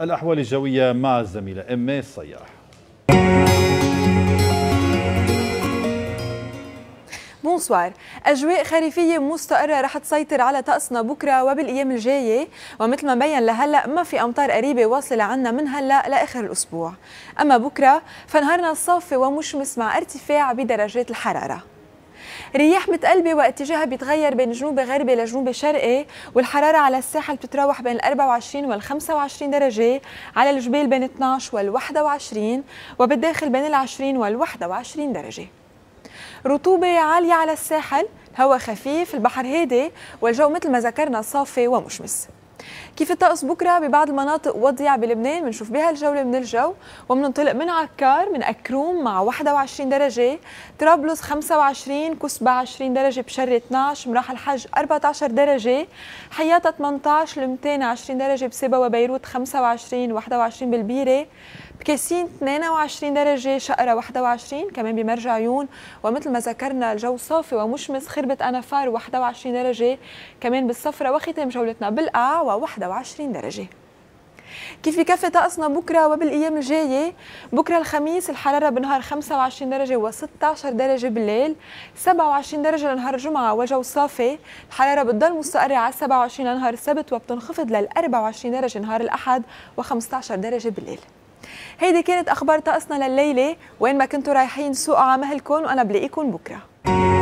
الأحوال الجوية مع الزميلة إمي الصياح بونسوار أجواء خريفية مستقرة رح تسيطر على طقسنا بكرة وبالأيام الجاية ومثل ما بين لهلأ ما في أمطار قريبة واصلة عنا من هلأ لآخر الأسبوع أما بكرة فنهارنا صافي ومشمس مع ارتفاع بدرجات الحرارة رياح متقلبة واتجاهها بيتغير بين جنوب غربي لجنوب شرقي والحرارة على الساحل بتتراوح بين ال 24 وال 25 درجة على الجبال بين 12 وال 21 وبالداخل بين ال 20 وال 21 درجة رطوبة عالية على الساحل هواء خفيف البحر هادي والجو مثل ما ذكرنا صافي ومشمس كيف الطقس بكره ببعض المناطق وضيع بلبنان بنشوف بهالجوله من الجو وبننطلق من عكار من أكروم مع 21 درجه طرابلس 25 كسبة 20 درجه بشري 12 مراحل الحج 14 درجه حياتا 18 لمتين 20 درجه بسبا وبيروت 25 21 بالبيره بكاسين 22 درجة شقرة 21 كمان بمرج عيون ومثل ما ذكرنا الجو صافي ومشمس خربة أنفار 21 درجة كمان بالصفرة وختام جولتنا بالقاع و 21 درجة كيف بكفي طقسنا بكره وبالايام الجايه بكره الخميس الحراره بنهار 25 درجه و16 درجه بالليل 27 درجه لنهار الجمعه والجو صافي الحراره بتضل مستقره على 27 لنهار السبت وبتنخفض لل 24 درجه نهار الاحد و15 درجه بالليل هيدي كانت اخبار طقسنا لليله وين ما كنتوا رايحين سوقوا على مهلكم وانا بلاقيكم بكره